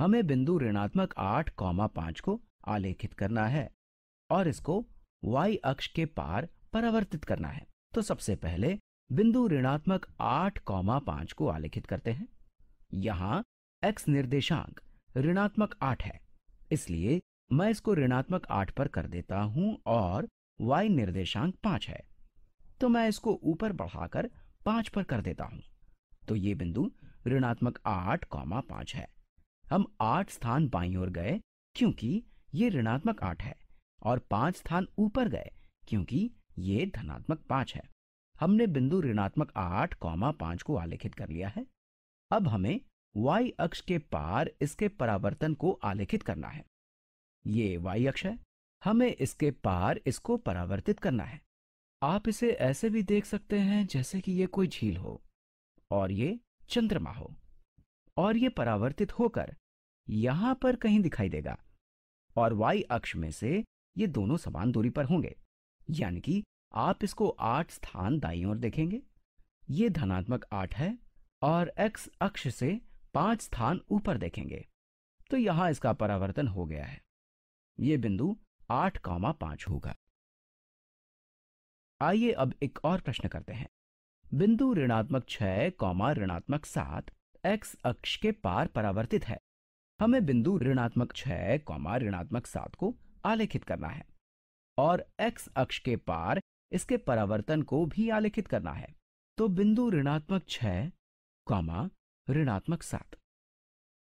हमें बिंदु ऋणात्मक आठ कौमा पांच को आलेखित करना है और इसको y अक्ष के पार परावर्तित करना है तो सबसे पहले बिंदु ऋणात्मक आठ कौमा पांच को आलेखित करते हैं यहां x निर्देशांक ऋणात्मक आठ है इसलिए मैं इसको ऋणात्मक आठ पर कर देता हूं और y निर्देशांक पांच है तो मैं इसको ऊपर बढ़ाकर पांच पर कर देता हूं तो ये बिंदु ऋणात्मक आठ कौमा पांच है हम आठ स्थान बाई ओर गए क्योंकि ये ऋणात्मक आठ है और पांच स्थान ऊपर गए क्योंकि ये धनात्मक पांच है हमने बिंदु ऋणात्मक आठ कौमा पांच को आलेखित कर लिया है अब हमें y अक्ष के पार इसके परावर्तन को आलेखित करना है ये y अक्ष है हमें इसके पार इसको परावर्तित करना है आप इसे ऐसे भी देख सकते हैं जैसे कि ये कोई झील हो और ये चंद्रमा हो और ये परावर्तित होकर यहां पर कहीं दिखाई देगा और वाई अक्ष में से ये दोनों समान दूरी पर होंगे यानी कि आप इसको आठ स्थान दाई ओर देखेंगे ये धनात्मक आठ है और एक्स अक्ष से पांच स्थान ऊपर देखेंगे तो यहां इसका परावर्तन हो गया है यह बिंदु आठ कौमा पांच होगा आइए अब एक और प्रश्न करते हैं बिंदु ऋणात्मक छह कौमा ऋणात्मक सात एक्स अक्ष के पार परावर्तित है हमें बिंदु ऋणात्मक छह कौमा ऋणात्मक सात को आलेखित करना है और एक्स अक्ष के पार इसके परावर्तन को भी आलेखित करना है तो बिंदु ऋणात्मक छह कौमा ऋणात्मक सात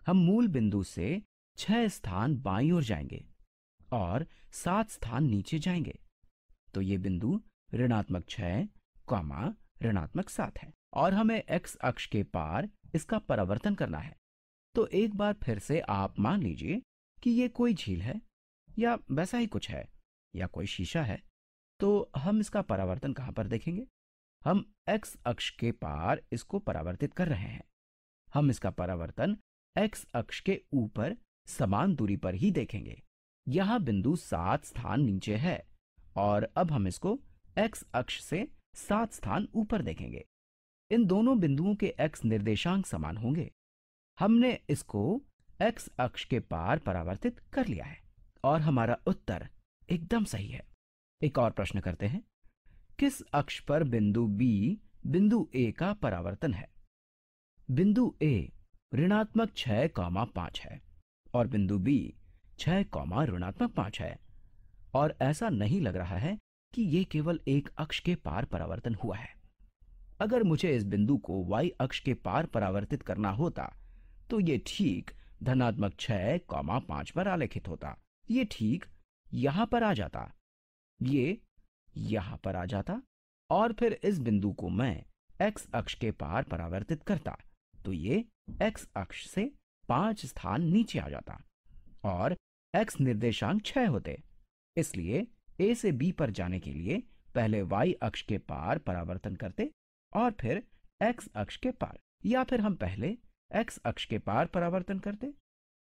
हम मूल बिंदु से छह स्थान बाई ओर जाएंगे और सात स्थान नीचे जाएंगे तो ये बिंदु ऋणात्मक छह कौमा ऋणात्मक सात है और हमें एक्स अक्ष के पार इसका परावर्तन करना है तो एक बार फिर से आप मान लीजिए कि ये कोई झील है या वैसा ही कुछ है या कोई शीशा है तो हम इसका परावर्तन कहां पर देखेंगे हम एक्स अक्ष के पार इसको परावर्तित कर रहे हैं हम इसका परावर्तन एक्स अक्ष के ऊपर समान दूरी पर ही देखेंगे यह बिंदु सात स्थान नीचे है और अब हम इसको एक्स अक्ष से सात स्थान ऊपर देखेंगे इन दोनों बिंदुओं के x निर्देशांक समान होंगे हमने इसको x अक्ष के पार परावर्तित कर लिया है और हमारा उत्तर एकदम सही है एक और प्रश्न करते हैं किस अक्ष पर बिंदु B बिंदु A का परावर्तन है बिंदु A ऋणात्मक छह कौमा पांच है और बिंदु B छह कौमा ऋणात्मक पांच है और ऐसा नहीं लग रहा है कि यह केवल एक अक्ष के पार परावर्तन हुआ है अगर मुझे इस बिंदु को y अक्ष के पार परावर्तित करना होता तो ये ठीक धनात्मक छह कौमा पांच पर आलेखित होता ये ठीक यहां पर आ जाता ये यहां पर आ जाता और फिर इस बिंदु को मैं x अक्ष के पार परावर्तित करता तो ये x अक्ष से पांच स्थान नीचे आ जाता और x निर्देशांक छह होते इसलिए a से b पर जाने के लिए पहले y अक्ष के पार परावर्तन करते और फिर एक्स अक्ष के पार या फिर हम पहले एक्स अक्ष के पार परावर्तन करते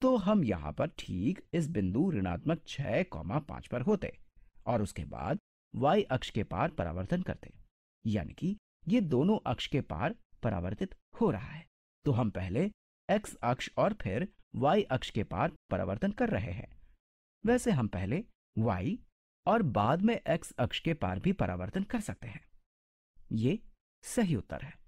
तो हम यहां पर ठीक इस बिंदु ऋणात्मक छह कौमा पांच पर होते और उसके बाद y अक्ष के पार परावर्तन करते यानी कि ये दोनों अक्ष के पार परावर्तित हो रहा है तो हम पहले x अक्ष और फिर y अक्ष के पार परावर्तन कर रहे हैं वैसे हम पहले y और बाद में x अक्ष के पार भी परावर्तन कर सकते हैं ये सही उत्तर है